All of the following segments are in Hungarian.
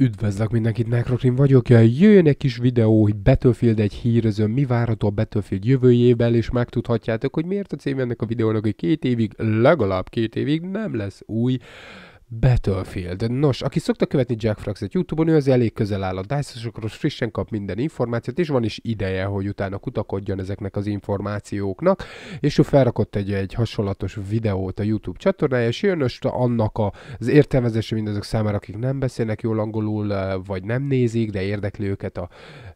Üdvözlök mindenkit, Necrokrim vagyok, ja, jöjjön egy kis videó, hogy Battlefield egy hírező, mi várható a Battlefield jövőjével, és megtudhatjátok, hogy miért a cím ennek a videónak, hogy két évig, legalább két évig nem lesz új Battlefield. Nos, aki szokta követni Jack Frax-et Youtube-on, ő az elég közel áll a dice frissen kap minden információt, és van is ideje, hogy utána kutakodjon ezeknek az információknak, és ő felrakott egy, egy hasonlatos videót a Youtube csatornája, és jön most annak az értelmezése mindazok számára, akik nem beszélnek jól angolul, eh, vagy nem nézik, de érdekli őket a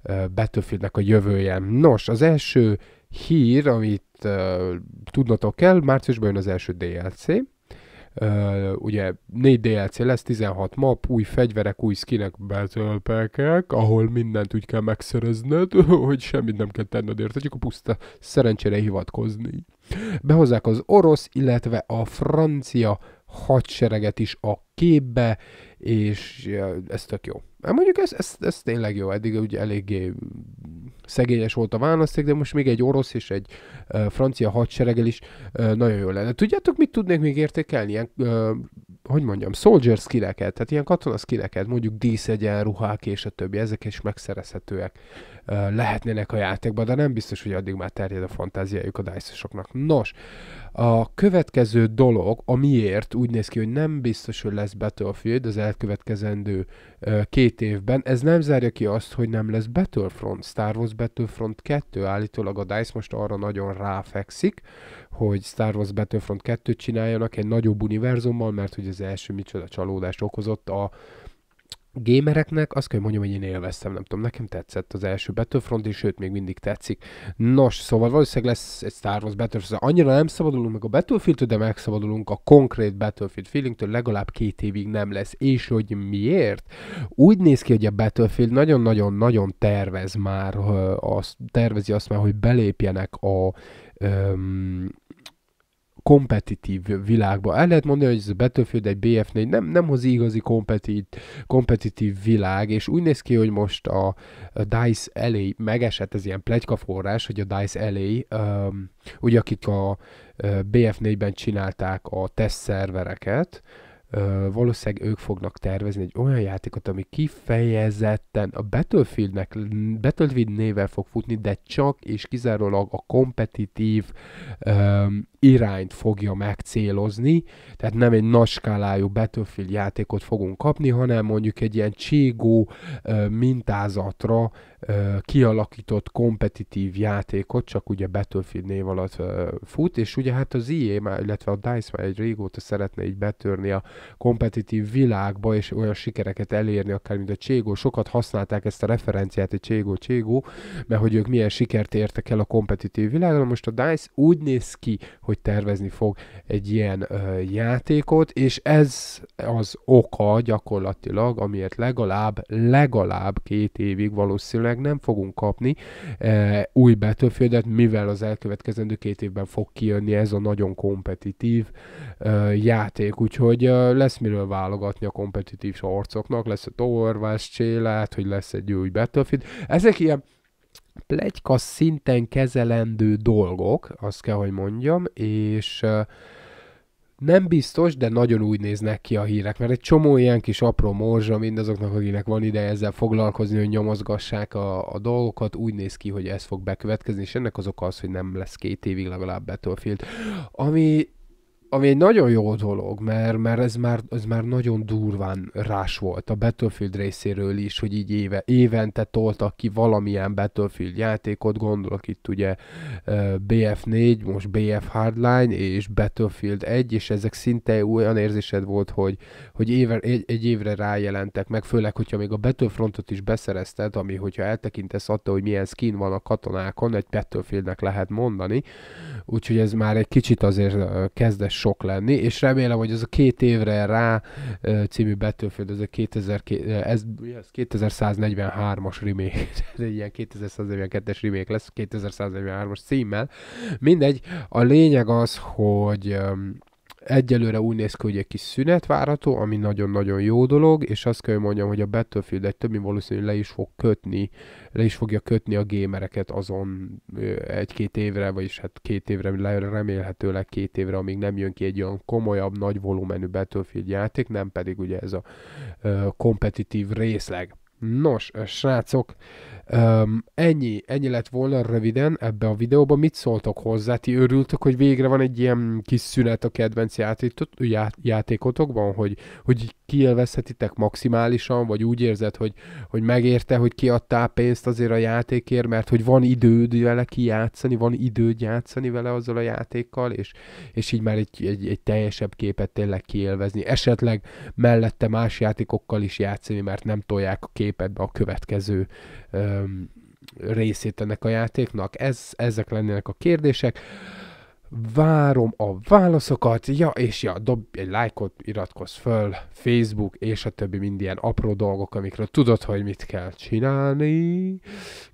eh, Battlefieldnek a jövője. Nos, az első hír, amit uh, tudnotok kell, márciusban jön az első DLC, Uh, ugye 4 DLC lesz, 16 map, új fegyverek, új skinek betölpekek, ahol mindent úgy kell megszerezned, hogy semmit nem kell tenned érte, csak a puszta szerencsére hivatkozni. Behozzák az orosz, illetve a francia hadsereget is a képbe, és ez tök jó. Hát mondjuk ez, ez, ez tényleg jó, eddig ugye eléggé szegényes volt a választék, de most még egy orosz és egy uh, francia hadsereggel is uh, nagyon jól lenne. Tudjátok, mit tudnék még értékelni? Ilyen uh, hogy mondjam, soldier skilleket, tehát ilyen katona skilleket, mondjuk díszegyenruhák és a többi, ezek is megszerezhetőek lehetnének a játékban, de nem biztos, hogy addig már terjed a fantáziájuk a dice Nos, a következő dolog, amiért úgy néz ki, hogy nem biztos, hogy lesz Battlefield az elkövetkezendő két évben, ez nem zárja ki azt, hogy nem lesz Battlefront. Star Wars Battlefront 2 állítólag a DICE most arra nagyon ráfekszik, hogy Star Wars Battlefront 2-t csináljanak egy nagyobb univerzummal, mert hogy az első micsoda csalódást okozott a gamereknek, azt kell mondjam, hogy én élveztem, nem tudom, nekem tetszett az első Battlefront, és sőt, még mindig tetszik. Nos, szóval valószínűleg lesz egy Star Wars Battlefront, szóval annyira nem szabadulunk meg a battlefield de megszabadulunk a konkrét Battlefield feelingtől, legalább két évig nem lesz. És hogy miért? Úgy néz ki, hogy a Battlefield nagyon-nagyon-nagyon tervez már, azt, tervezi azt már, hogy belépjenek a kompetitív világba. El lehet mondani, hogy ez a Battlefield egy BF4 nem, nem hoz igazi kompetit, kompetitív világ, és úgy néz ki, hogy most a DICE elé megesett, ez ilyen plegyka forrás, hogy a DICE elé, um, ugye akik a BF4-ben csinálták a test szervereket, Uh, valószínűleg ők fognak tervezni egy olyan játékot, ami kifejezetten a Battlefieldnek, Battlefield nével fog futni, de csak és kizárólag a kompetitív um, irányt fogja megcélozni, tehát nem egy nagy skálájú Battlefield játékot fogunk kapni, hanem mondjuk egy ilyen cségó mintázatra kialakított kompetitív játékot, csak ugye Battlefield név alatt fut, és ugye hát az e már, illetve a DICE már egy régóta szeretne így betörni a kompetitív világba, és olyan sikereket elérni, akár mint a Cségó, sokat használták ezt a referenciát, egy Cségó, Cségó, mert hogy ők milyen sikert értek el a kompetitív világban, most a DICE úgy néz ki, hogy hogy tervezni fog egy ilyen ö, játékot, és ez az oka gyakorlatilag, amiért legalább, legalább két évig valószínűleg nem fogunk kapni ö, e, új betöfődet, mivel az elkövetkezendő két évben fog kijönni ez a nagyon kompetitív ö, játék, úgyhogy ö, lesz miről válogatni a kompetitív arcoknak, lesz a Overwatch csél, lehet, hogy lesz egy új Battlefield. Ezek ilyen plegyka szinten kezelendő dolgok, azt kell, hogy mondjam, és nem biztos, de nagyon úgy néznek ki a hírek, mert egy csomó ilyen kis apró morzsa mindazoknak, akinek van ideje ezzel foglalkozni, hogy nyomozgassák a, a dolgokat, úgy néz ki, hogy ez fog bekövetkezni, és ennek az oka az, hogy nem lesz két évig legalább Battlefield. Ami ami egy nagyon jó dolog, mert, mert ez, már, ez már nagyon durván rás volt a Battlefield részéről is, hogy így éve, évente toltak ki valamilyen Battlefield játékot, gondolok itt ugye BF4, most BF Hardline és Battlefield 1, és ezek szinte olyan érzésed volt, hogy, hogy éve, egy, egy évre rájelentek meg, főleg, hogyha még a Battlefrontot is beszerezted, ami hogyha eltekintesz attól, hogy milyen skin van a katonákon, egy Battlefieldnek lehet mondani, úgyhogy ez már egy kicsit azért kezdes sok lenni, és remélem, hogy ez a két évre rá című Battlefield, ez a 2000, ez, 2143-as remake, ez egy ilyen 2142-es remake lesz, 2143-as címmel. Mindegy, a lényeg az, hogy Egyelőre úgy néz ki, hogy egy kis szünet várható, ami nagyon-nagyon jó dolog, és azt kell, hogy mondjam, hogy a Battlefield egy többi valószínűleg le is fog kötni, le is fogja kötni a gémereket azon egy-két évre, vagyis hát két évre, remélhetőleg két évre, amíg nem jön ki egy olyan komolyabb, nagy volumenű Battlefield játék, nem pedig ugye ez a kompetitív részleg. Nos, srácok, Um, ennyi, ennyi lett volna röviden ebbe a videóban. Mit szóltok hozzá? Ti örültök, hogy végre van egy ilyen kis szünet a kedvenc játékotokban, hogy, hogy kielvezhetitek maximálisan, vagy úgy érzed, hogy, hogy megérte, hogy kiadtál pénzt azért a játékért, mert hogy van időd vele kijátszani, van időd játszani vele azzal a játékkal, és, és így már egy, egy, egy teljesebb képet tényleg kiélvezni. Esetleg mellette más játékokkal is játszani, mert nem tolják a képetbe a következő öm, részét ennek a játéknak. Ez, ezek lennének a kérdések várom a válaszokat, ja, és ja, dobj egy lájkot, iratkozz föl, Facebook, és a többi mind ilyen apró dolgok, amikről tudod, hogy mit kell csinálni.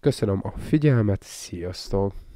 Köszönöm a figyelmet, sziasztok!